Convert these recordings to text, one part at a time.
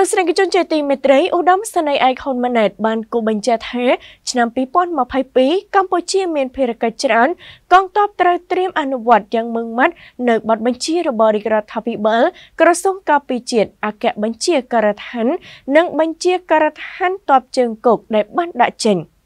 ទស្សនិកជនជាទីមេត្រីឧត្តមសេនីយ៍ឯកហ៊ុនម៉ាណែតបានគូបញ្ជាក់ថាឆ្នាំ2022កម្ពុជាមានភារកិច្ចច្រើនកងទ័ពត្រូវត្រៀមអនុវត្តយ៉ាងម៉ឺងម៉ាត់នៅបទបញ្ជារបស់រាជរដ្ឋាភិបាលក្រសួងការពារជាតិអគ្គបញ្ជាការដ្ឋាននិងបញ្ជាការដ្ឋានទ័ពជើងគោកដែលបានដាក់ចេញ។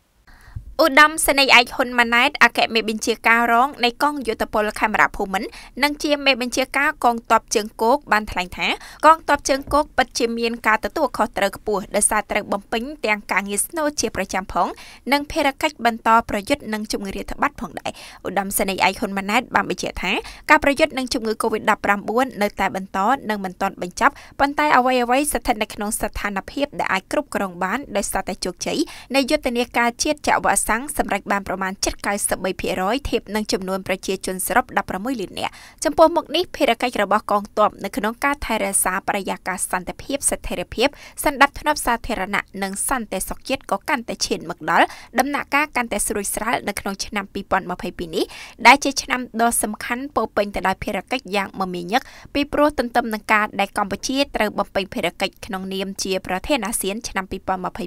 ឧត្តមសេនីយ៍ឯកហ៊ុនម៉ាណែតអគ្គមេបញ្ជាការរងនៃកងយោធពលខេមរៈភូមិន្ទនិងជាមេបញ្ជាការកងទ័ពជើងគោកបានថ្លែងថាកងទ័ពជើងគោកពិតជាមានការទទួលខុសត្រូវខ្ពស់ដោយសារត្រូវបំពេញទាំងការងារស្នូលជាប្រចាំផងនិងភារកិច្ចបន្តប្រយុទ្ធនឹងជំងឺរាតត្បាតផងដែរឧត្តមសេនីយ៍ឯកហ៊ុនម៉ាណែតបានបញ្ជាក់ថាការប្រយុទ្ធនឹងជំងឺ Covid-19 នៅតែបន្តនិងមិនទាន់បញ្ចប់ប៉ុន្តែអ្វីអ្វីស្ថិតនៅក្នុងស្ថានភាពដែលអាចគ្រប់គ្រងបានដោយសារតែជោគជ័យនៃយុទ្ធនាការជាតិចាក់វ៉ាក់សាំងសាំងសម្រេចបានប្រមាណ7.93%ធៀបនឹងចំនួនប្រជាជនសរុប16លាននាក់ចំពោះមុខនេះភារកិច្ចរបស់កងទ័ពនៅក្នុងការថែរក្សាបរិយាកាសសន្តិភាពស្ថិរភាពសន្តិភាពសាធារណៈនិងសន្តិសុខជាតិក៏កាន់តែឈានមកដល់ដំណាក់កាលកាន់តែស្រួចស្រាលនៅក្នុងឆ្នាំ2022នេះដែលជាឆ្នាំដ៏សំខាន់ពោពេញទៅដោយភារកិច្ចយ៉ាងមមាញឹកពីព្រោះទន្ទឹមនឹងការដែលកម្ពុជាត្រូវបំពេញភារកិច្ចក្នុងនាមជាប្រធានអាស៊ានឆ្នាំ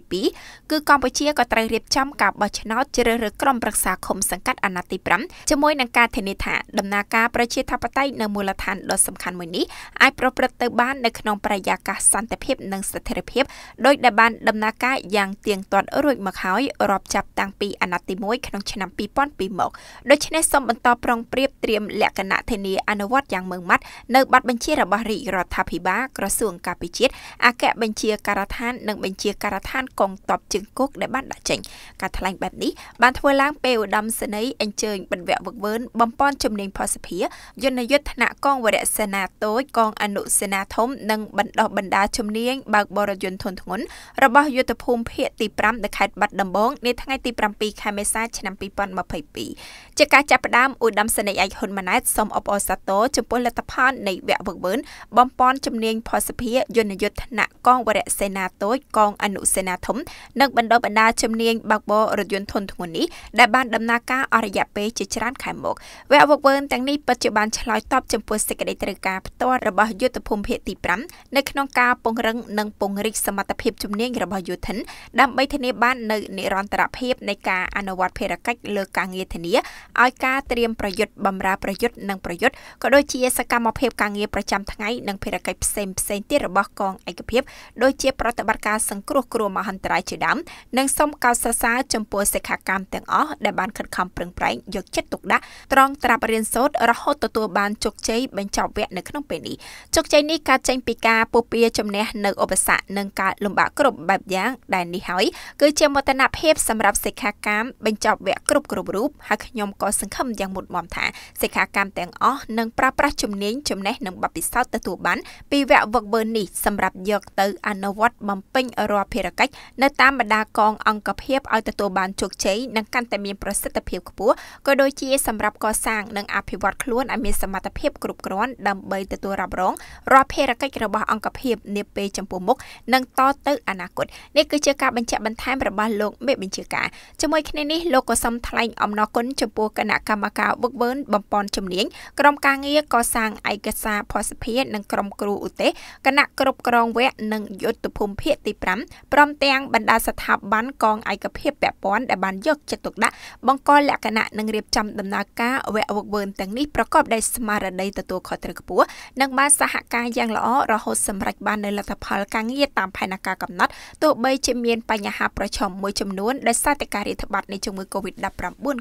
2022គឺកម្ពុជាក៏ត្រូវរៀបចំការបោះឆ្នោតឆ្នោតជ្រើសរើសក្រុមប្រឹក្សាឃុំសង្កាត់អាណត្តិទី5ជាមួយនឹងការធានាថាដំណើរការប្រជាធិបតេយ្យនៅមូលដ្ឋានដ៏សំខាន់មួយនេះអាចប្រព្រឹត្តទៅបាននៅក្នុងបរិយាកាសសន្តិភាពនិងស្ថិរភាពដោយដែលបានដំណើរការយ៉ាងទៀងទាត់រួចមកហើយរាប់ចាប់តាំងពីអាណត្តិទី1ក្នុងឆ្នាំ2002មកដូច្នេះសូមបន្តប្រុងប្រៀបត្រៀមលក្ខណៈធានាអនុវត្តយ៉ាងម៉ឺងម៉ាត់នៅប័ណ្ណបញ្ជារបស់រាជរដ្ឋាភិបាលក្រសួងការពារជាតិអគ្គបញ្ជាការដ្ឋាននិងបញ្ជាការដ្ឋានកងទ័ពជើងគោកដែលបានដាក់ចេញការថ្លែងបែបត្តនេះបានធ្វើឡើងពេលឧត្តមសេនីយ៍អញ្ជើញបញ្វវឹកវើន បំពន់ជំនាញផស្សភាយន្តយុទ្ធថ្នាក់កងវរៈសេនាតូចកងអនុសេនាធំ និងបណ្ដោះបណ្ដាជំនាញបើកបរយន្តធុនធ្ងន់របស់យុទ្ធភូមិភាគទី5នៅខេត្តបាត់ដំបងនាថ្ងៃទី7ខែមេសាឆ្នាំ2022ជាការចាប់ផ្ដើមឧត្តមសេនីយ៍ឯកហ៊ុនម៉ាណែតសូមអបអរសាទរចំពោះលទ្ធផលនៃវគ្គវឹកវើនបំពន់ជំនាញផស្សភាយន្តយុទ្ធថ្នាក់កងវរៈសេនាតូចកងអនុសេនាធំនិងបណ្ដោះបណ្ដាជំនាញបើកបររថយន្តធនធ្ងន់នេះដែលបានដំណើរការអស់រយៈពេលជាច្រើនខែមកវគ្គវឹកវើទាំងនេះពិតជាបានឆ្លើយតបចំពោះសេចក្តីត្រូវការផ្ទាល់របស់យុទ្ធភូមិភាគទី5នៅក្នុងការពង្រឹងនិងពង្រីកសមត្ថភាពជំនាញរបស់យុធិនដើម្បីធានាបាននូវនិរន្តរភាពនៃការអនុវត្តភារកិច្ចលើការងារធានាឲ្យការត្រៀមប្រយុទ្ធបម្រើប្រយុទ្ធនិងប្រយុទ្ធក៏ដូចជាសកម្មភាពការងារប្រចាំថ្ងៃនិងភារកិច្ចផ្សេងផ្សេងទៀតរបស់កងឯកភាពដូចជាប្រតិបត្តិការសង្គ្រោះគ្រោះមហន្តរាយជាដើមនិងសូមកោតសរសើរចំពោះសិក្ខាកម្មទាំងអស់ដែលបានខិតខំប្រឹងប្រែងយកចិត្តទុកដាក់ត្រង់ត្រាប់រៀនសូត្ររហូតទទួលបានជោគជ័យបញ្ចប់វគ្គនៅក្នុងពេលនេះជោគជ័យនេះកើតចេញពីការពុះពៀជំនះនៅឧបសគ្គនិងការលំបាកគ្រប់បែបយ៉ាងដែលនេះហើយគឺជាមតនភាពសម្រាប់សិក្ខាកម្មបញ្ចប់វគ្គគ្រប់គ្រប់រូបហើយខ្ញុំក៏សង្ឃឹមយ៉ាងមុតមមថាសិក្ខាកម្មទាំងអស់នឹងប្រើប្រាស់ជំនាញចំណេះនិងបទពិសោធន៍ទទួលបានពីវគ្គវឹកវើនេះសម្រាប់យកទៅអនុវត្តបំពេញរាល់ភារកិច្ចនៅតាមបណ្ដាកងអង្គភាពឲ្យទទួលបានជោជោគជ័យនិងកាន់តែមានប្រសិទ្ធភាពខ្ពស់ក៏ដូចជាសម្រាប់កសាងនិង អភិវឌ្ឍខ្លួនឲ្យមានសមត្ថភាពគ្រប់គ្រាន់ដើម្បីទទួលរ៉ាប់រងរាល់ភារកិច្ចរបស់ អង្គភាពនាពេលចំពោះមុខនិងតទៅអនាគតនេះគឺជាការបញ្ជាក់បន្ថែមរបស់លោកមេបញ្ជាការជាមួយគ្នានេះលោកក៏សូមថ្លែងអំណរគុណចំពោះគណៈកម្មការវឹកវើបំពន់ជំនាញក្រុមការងារកសាងឯកសារភស្តុភារនិងក្រុមគ្រូឧទ្ទេសគណៈគ្រប់គ្រងវគ្គនិងយុទ្ធភូមិភាគទី5ព្រមទាំងបណ្ដាស្ថាប័នកងឯកភាពពាក់ព័ន្ធដែលបានយកចិត្តទុកដាក់បង្កលក្ខណៈនិងរៀបចំដំណើរការវគ្គវឹកវើទាំងនេះប្រកបដោយស្មារតីទទួលខុសត្រូវខ្ពស់និងបានសហការយ៉ាងល្អរហូតសម្រេចបាននូវលទ្ធផលការងារតាមផែនការកំណត់ទោះបីជាមានបញ្ហាប្រឈមមួយចំនួនដោយសារតែការរាតត្បាតនៃជំងឺ Covid-19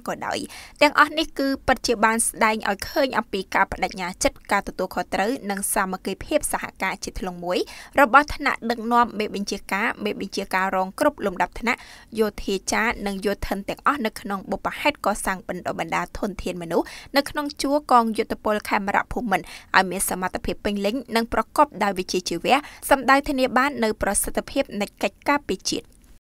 ក៏ដោយទាំងអស់នេះគឺពិតជាបានស្ដែងឲ្យឃើញអំពីការបដិញ្ញាចិត្តការទទួលខុសត្រូវនិងសាមគ្គីភាពសហការជាធ្លុងមួយរបស់ថ្នាក់ដឹកនាំមេបញ្ជាការ មេបញ្ជាការរងគ្រប់លំដាប់ថ្នាក់យោធាចារនិងយោធិនទាំងអស់នៅក្នុងបុព្វហេតុកសាងបណ្ដុះបណ្ដាធនធានមនុស្សនៅក្នុងជួរកងយុទ្ធពលខេមរៈភូមិន្ទឲ្យមានសមត្ថភាពពេញលេញនិងប្រកបដោយវិជ្ជាជីវៈសម្ដៅធានាបាននូវប្រសិទ្ធភាពនៃកិច្ចការពីជាតិ